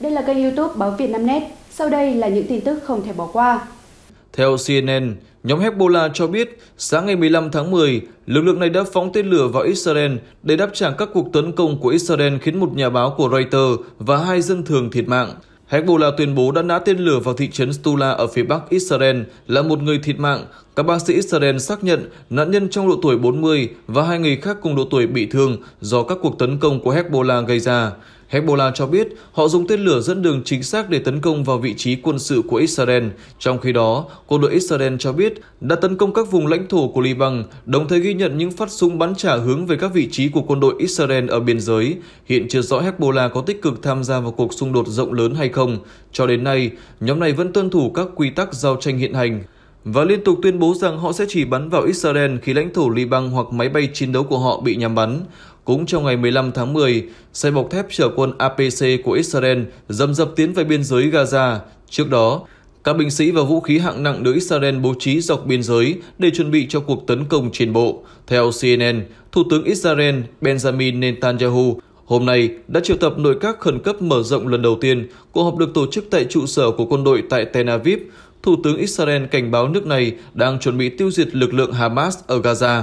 Đây là kênh youtube báo Việt Nam Net. Sau đây là những tin tức không thể bỏ qua. Theo CNN, nhóm Hezbollah cho biết sáng ngày 15 tháng 10, lực lượng này đã phóng tên lửa vào Israel để đáp trả các cuộc tấn công của Israel khiến một nhà báo của Reuters và hai dân thường thiệt mạng. Hezbollah tuyên bố đã nã tên lửa vào thị trấn Stula ở phía bắc Israel là một người thiệt mạng. Các bác sĩ Israel xác nhận nạn nhân trong độ tuổi 40 và hai người khác cùng độ tuổi bị thương do các cuộc tấn công của Hezbollah gây ra. Hezbollah cho biết họ dùng tên lửa dẫn đường chính xác để tấn công vào vị trí quân sự của Israel. Trong khi đó, quân đội Israel cho biết đã tấn công các vùng lãnh thổ của Liban, đồng thời ghi nhận những phát súng bắn trả hướng về các vị trí của quân đội Israel ở biên giới. Hiện chưa rõ Hezbollah có tích cực tham gia vào cuộc xung đột rộng lớn hay không. Cho đến nay, nhóm này vẫn tuân thủ các quy tắc giao tranh hiện hành và liên tục tuyên bố rằng họ sẽ chỉ bắn vào Israel khi lãnh thổ Liban hoặc máy bay chiến đấu của họ bị nhắm bắn. Cũng trong ngày 15 tháng 10, xe bọc thép chở quân APC của Israel dầm dập tiến về biên giới Gaza. Trước đó, các binh sĩ và vũ khí hạng nặng được Israel bố trí dọc biên giới để chuẩn bị cho cuộc tấn công trên bộ. Theo CNN, Thủ tướng Israel Benjamin Netanyahu hôm nay đã triệu tập nội các khẩn cấp mở rộng lần đầu tiên. Cuộc họp được tổ chức tại trụ sở của quân đội tại Tel Aviv Thủ tướng Israel cảnh báo nước này đang chuẩn bị tiêu diệt lực lượng Hamas ở Gaza.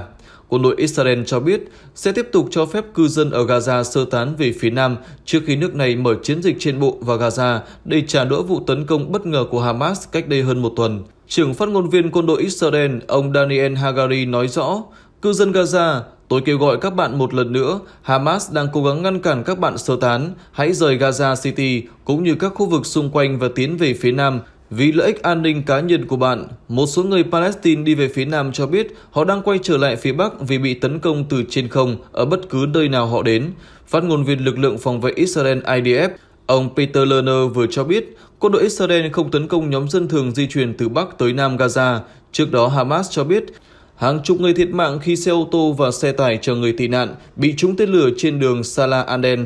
Quân đội Israel cho biết sẽ tiếp tục cho phép cư dân ở Gaza sơ tán về phía nam trước khi nước này mở chiến dịch trên bộ vào Gaza để trả đũa vụ tấn công bất ngờ của Hamas cách đây hơn một tuần. Trưởng phát ngôn viên quân đội Israel, ông Daniel Hagari nói rõ, cư dân Gaza, tôi kêu gọi các bạn một lần nữa, Hamas đang cố gắng ngăn cản các bạn sơ tán, hãy rời Gaza City cũng như các khu vực xung quanh và tiến về phía nam vì lợi ích an ninh cá nhân của bạn, một số người Palestine đi về phía Nam cho biết họ đang quay trở lại phía Bắc vì bị tấn công từ trên không ở bất cứ nơi nào họ đến. Phát ngôn viên lực lượng phòng vệ Israel IDF, ông Peter Lerner vừa cho biết quân đội Israel không tấn công nhóm dân thường di chuyển từ Bắc tới Nam Gaza. Trước đó Hamas cho biết hàng chục người thiệt mạng khi xe ô tô và xe tải chở người tị nạn bị trúng tên lửa trên đường Salah Anden.